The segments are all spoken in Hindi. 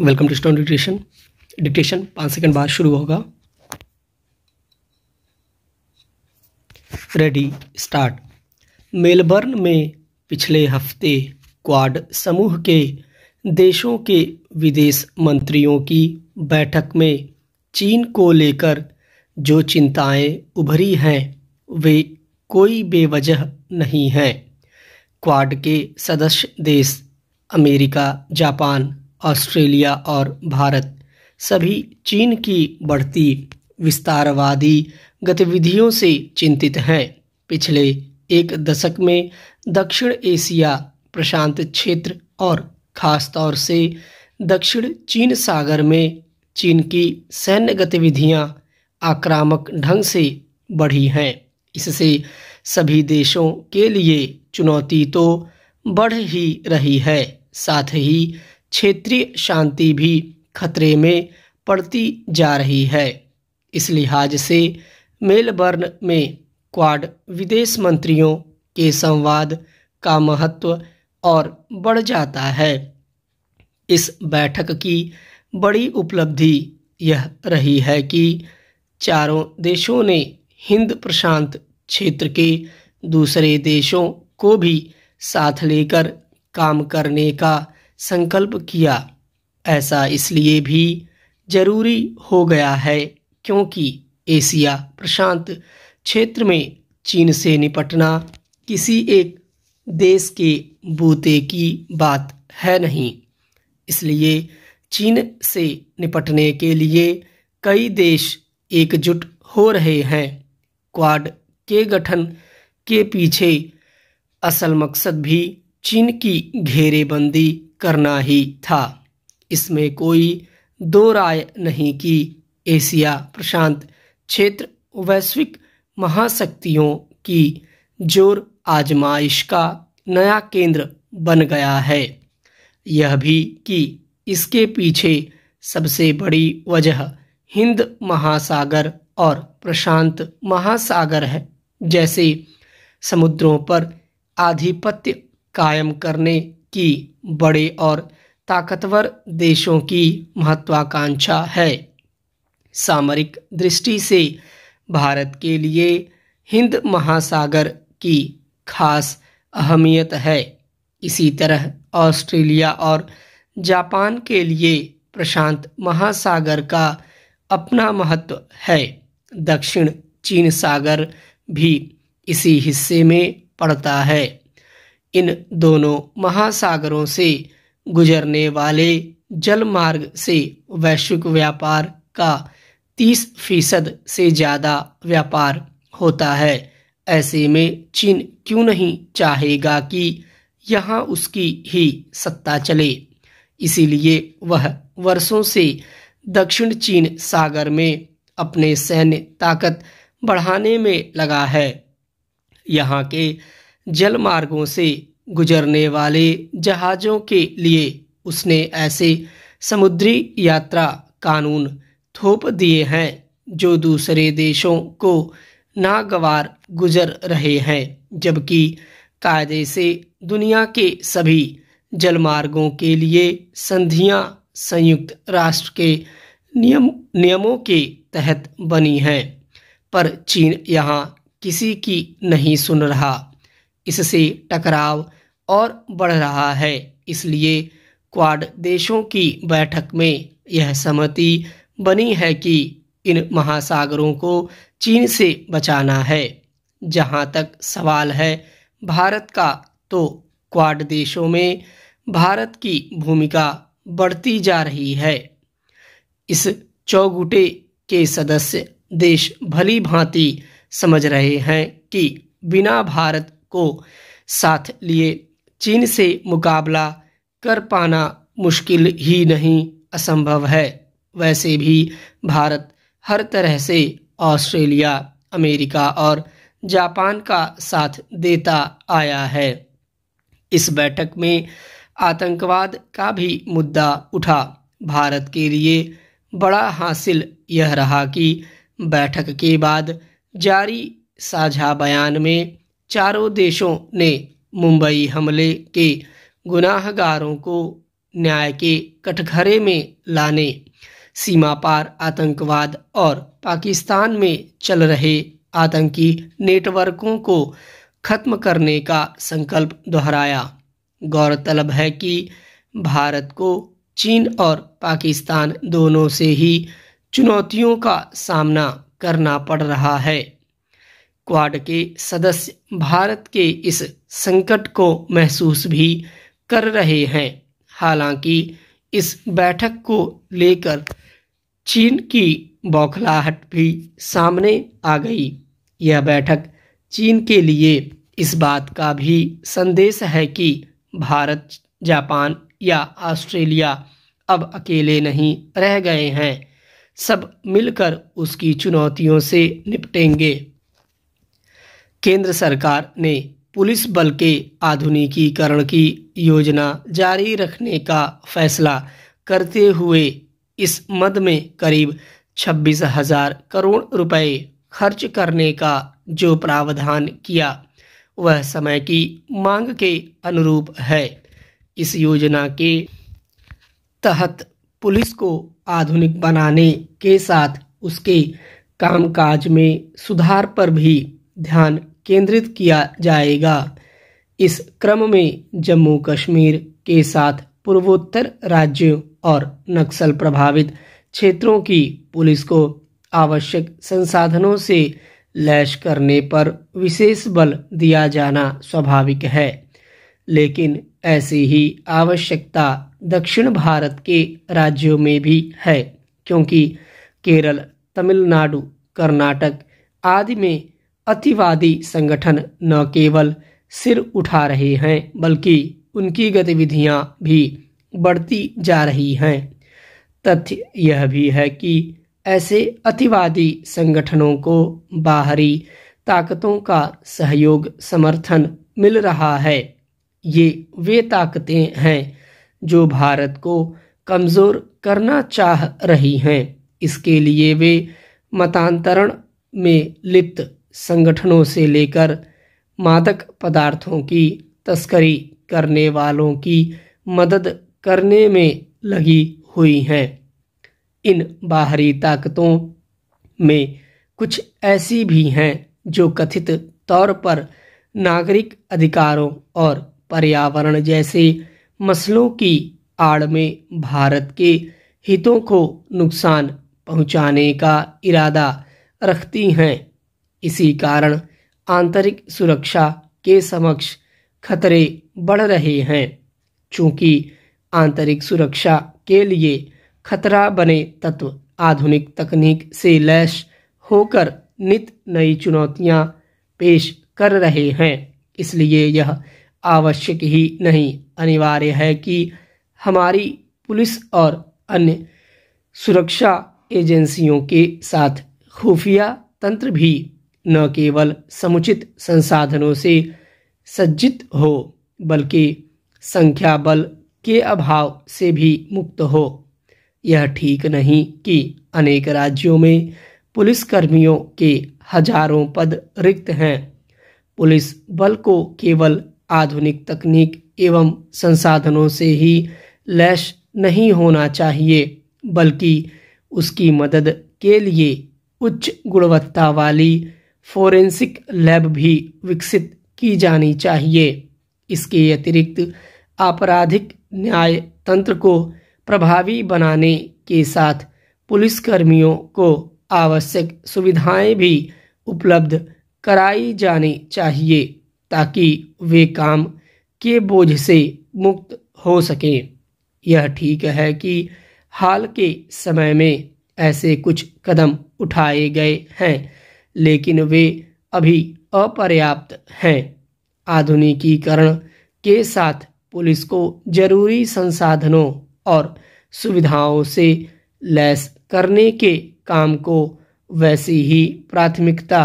वेलकम टू स्टॉन डिक्टेशन डिक्टेशन पाँच सेकंड बाद शुरू होगा रेडी स्टार्ट मेलबर्न में पिछले हफ्ते क्वाड समूह के देशों के विदेश मंत्रियों की बैठक में चीन को लेकर जो चिंताएं उभरी हैं वे कोई बेवजह नहीं हैं क्वाड के सदस्य देश अमेरिका जापान ऑस्ट्रेलिया और भारत सभी चीन की बढ़ती विस्तारवादी गतिविधियों से चिंतित हैं पिछले एक दशक में दक्षिण एशिया प्रशांत क्षेत्र और ख़ास तौर से दक्षिण चीन सागर में चीन की सैन्य गतिविधियां आक्रामक ढंग से बढ़ी हैं इससे सभी देशों के लिए चुनौती तो बढ़ ही रही है साथ ही क्षेत्रीय शांति भी खतरे में पड़ती जा रही है इस लिहाज से मेलबर्न में क्वाड विदेश मंत्रियों के संवाद का महत्व और बढ़ जाता है इस बैठक की बड़ी उपलब्धि यह रही है कि चारों देशों ने हिंद प्रशांत क्षेत्र के दूसरे देशों को भी साथ लेकर काम करने का संकल्प किया ऐसा इसलिए भी जरूरी हो गया है क्योंकि एशिया प्रशांत क्षेत्र में चीन से निपटना किसी एक देश के बूते की बात है नहीं इसलिए चीन से निपटने के लिए कई देश एकजुट हो रहे हैं क्वाड के गठन के पीछे असल मकसद भी चीन की घेरेबंदी करना ही था इसमें कोई दो राय नहीं कि एशिया प्रशांत क्षेत्र वैश्विक महाशक्तियों की जोर आजमाइश का नया केंद्र बन गया है यह भी कि इसके पीछे सबसे बड़ी वजह हिंद महासागर और प्रशांत महासागर है जैसे समुद्रों पर आधिपत्य कायम करने की बड़े और ताकतवर देशों की महत्वाकांक्षा है सामरिक दृष्टि से भारत के लिए हिंद महासागर की खास अहमियत है इसी तरह ऑस्ट्रेलिया और जापान के लिए प्रशांत महासागर का अपना महत्व है दक्षिण चीन सागर भी इसी हिस्से में पड़ता है इन दोनों महासागरों से गुजरने वाले जल मार्ग से वैश्विक व्यापार का 30 फीसद से ज़्यादा व्यापार होता है ऐसे में चीन क्यों नहीं चाहेगा कि यहाँ उसकी ही सत्ता चले इसीलिए वह वर्षों से दक्षिण चीन सागर में अपने सैन्य ताकत बढ़ाने में लगा है यहाँ के जल मार्गों से गुजरने वाले जहाज़ों के लिए उसने ऐसे समुद्री यात्रा कानून थोप दिए हैं जो दूसरे देशों को नागवार गुजर रहे हैं जबकि कायदे से दुनिया के सभी जलमार्गों के लिए संधियां संयुक्त राष्ट्र के नियम नियमों के तहत बनी हैं पर चीन यहाँ किसी की नहीं सुन रहा इससे टकराव और बढ़ रहा है इसलिए क्वाड देशों की बैठक में यह सहमति बनी है कि इन महासागरों को चीन से बचाना है जहाँ तक सवाल है भारत का तो क्वाड देशों में भारत की भूमिका बढ़ती जा रही है इस चौगुटे के सदस्य देश भली भांति समझ रहे हैं कि बिना भारत को साथ लिए चीन से मुकाबला कर पाना मुश्किल ही नहीं असंभव है वैसे भी भारत हर तरह से ऑस्ट्रेलिया अमेरिका और जापान का साथ देता आया है इस बैठक में आतंकवाद का भी मुद्दा उठा भारत के लिए बड़ा हासिल यह रहा कि बैठक के बाद जारी साझा बयान में चारों देशों ने मुंबई हमले के गुनाहगारों को न्याय के कटघरे में लाने सीमा पार आतंकवाद और पाकिस्तान में चल रहे आतंकी नेटवर्कों को खत्म करने का संकल्प दोहराया गौरतलब है कि भारत को चीन और पाकिस्तान दोनों से ही चुनौतियों का सामना करना पड़ रहा है क्वाड के सदस्य भारत के इस संकट को महसूस भी कर रहे हैं हालांकि इस बैठक को लेकर चीन की बौखलाहट भी सामने आ गई यह बैठक चीन के लिए इस बात का भी संदेश है कि भारत जापान या ऑस्ट्रेलिया अब अकेले नहीं रह गए हैं सब मिलकर उसकी चुनौतियों से निपटेंगे केंद्र सरकार ने पुलिस बल के आधुनिकीकरण की योजना जारी रखने का फैसला करते हुए इस मद में करीब छब्बीस हजार करोड़ रुपए खर्च करने का जो प्रावधान किया वह समय की मांग के अनुरूप है इस योजना के तहत पुलिस को आधुनिक बनाने के साथ उसके कामकाज में सुधार पर भी ध्यान केंद्रित किया जाएगा इस क्रम में जम्मू कश्मीर के साथ पूर्वोत्तर राज्यों और नक्सल प्रभावित क्षेत्रों की पुलिस को आवश्यक संसाधनों से लैश करने पर विशेष बल दिया जाना स्वाभाविक है लेकिन ऐसी ही आवश्यकता दक्षिण भारत के राज्यों में भी है क्योंकि केरल तमिलनाडु कर्नाटक आदि में अतिवादी संगठन न केवल सिर उठा रहे हैं बल्कि उनकी गतिविधियां भी बढ़ती जा रही हैं तथ्य यह भी है कि ऐसे अतिवादी संगठनों को बाहरी ताकतों का सहयोग समर्थन मिल रहा है ये वे ताकतें हैं जो भारत को कमज़ोर करना चाह रही हैं इसके लिए वे मतांतरण में लिप्त संगठनों से लेकर मादक पदार्थों की तस्करी करने वालों की मदद करने में लगी हुई हैं इन बाहरी ताकतों में कुछ ऐसी भी हैं जो कथित तौर पर नागरिक अधिकारों और पर्यावरण जैसे मसलों की आड़ में भारत के हितों को नुकसान पहुंचाने का इरादा रखती हैं इसी कारण आंतरिक सुरक्षा के समक्ष खतरे बढ़ रहे हैं चूंकि आंतरिक सुरक्षा के लिए खतरा बने तत्व आधुनिक तकनीक से लैस होकर नित नई चुनौतियां पेश कर रहे हैं इसलिए यह आवश्यक ही नहीं अनिवार्य है कि हमारी पुलिस और अन्य सुरक्षा एजेंसियों के साथ खुफिया तंत्र भी न केवल समुचित संसाधनों से सज्जित हो बल्कि संख्या बल के अभाव से भी मुक्त हो यह ठीक नहीं कि अनेक राज्यों में पुलिस कर्मियों के हजारों पद रिक्त हैं पुलिस बल को केवल आधुनिक तकनीक एवं संसाधनों से ही लैश नहीं होना चाहिए बल्कि उसकी मदद के लिए उच्च गुणवत्ता वाली फोरेंसिक लैब भी विकसित की जानी चाहिए इसके अतिरिक्त आपराधिक न्याय तंत्र को प्रभावी बनाने के साथ पुलिसकर्मियों को आवश्यक सुविधाएं भी उपलब्ध कराई जानी चाहिए ताकि वे काम के बोझ से मुक्त हो सकें यह ठीक है कि हाल के समय में ऐसे कुछ कदम उठाए गए हैं लेकिन वे अभी अपर्याप्त हैं आधुनिकीकरण के साथ पुलिस को जरूरी संसाधनों और सुविधाओं से लैस करने के काम को वैसी ही प्राथमिकता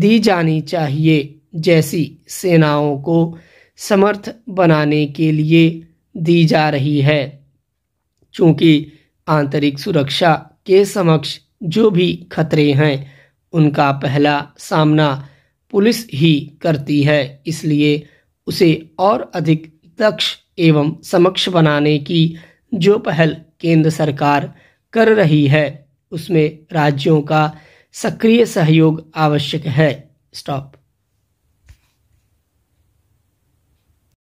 दी जानी चाहिए जैसी सेनाओं को समर्थ बनाने के लिए दी जा रही है चूँकि आंतरिक सुरक्षा के समक्ष जो भी खतरे हैं उनका पहला सामना पुलिस ही करती है इसलिए उसे और अधिक दक्ष एवं समक्ष बनाने की जो पहल केंद्र सरकार कर रही है उसमें राज्यों का सक्रिय सहयोग आवश्यक है स्टॉप